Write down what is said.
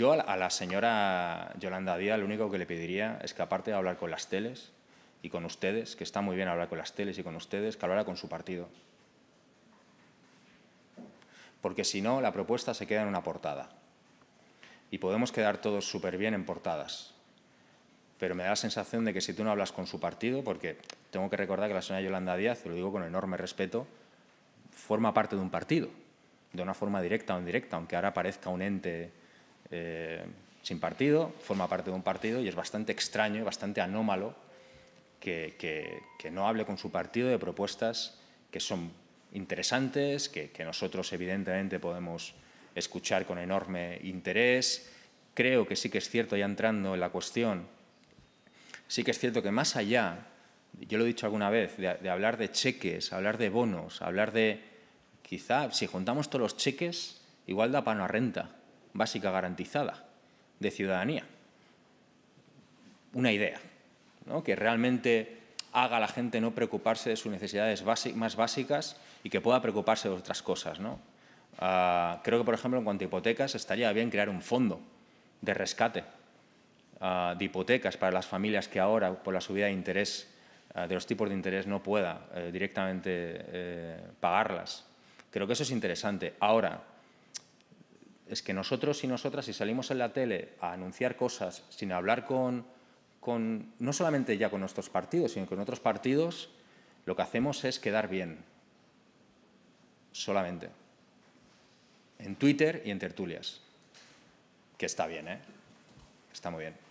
Yo a la señora Yolanda Díaz lo único que le pediría es que aparte de hablar con las teles y con ustedes, que está muy bien hablar con las teles y con ustedes, que hablara con su partido. Porque si no, la propuesta se queda en una portada. Y podemos quedar todos súper bien en portadas. Pero me da la sensación de que si tú no hablas con su partido, porque tengo que recordar que la señora Yolanda Díaz, lo digo con enorme respeto, forma parte de un partido, de una forma directa o indirecta, aunque ahora parezca un ente eh, sin partido, forma parte de un partido y es bastante extraño y bastante anómalo que, no hable con su partido de propuestas que son interesantes, que, nosotros evidentemente podemos escuchar con enorme interés. Creo que sí que es cierto, ya entrando en la cuestión, sí que es cierto que más allá, yo lo he dicho alguna vez, de, hablar de cheques, hablar de bonos, hablar de, quizá si juntamos todos los cheques, igual da pan a renta básica garantizada de ciudadanía. Una idea que realmente haga a la gente no preocuparse de sus necesidades más básicas y que pueda preocuparse de otras cosas. Ah, creo que, por ejemplo, en cuanto a hipotecas, estaría bien crear un fondo de rescate ah, de hipotecas para las familias que ahora, por la subida de interés, ah, de los tipos de interés, no pueda eh, directamente eh, pagarlas. Creo que eso es interesante. Ahora, es que nosotros y nosotras, si salimos en la tele a anunciar cosas sin hablar con, no solamente ya con nuestros partidos, sino con otros partidos, lo que hacemos es quedar bien. Solamente. En Twitter y en tertulias. Que está bien, ¿eh? Está muy bien.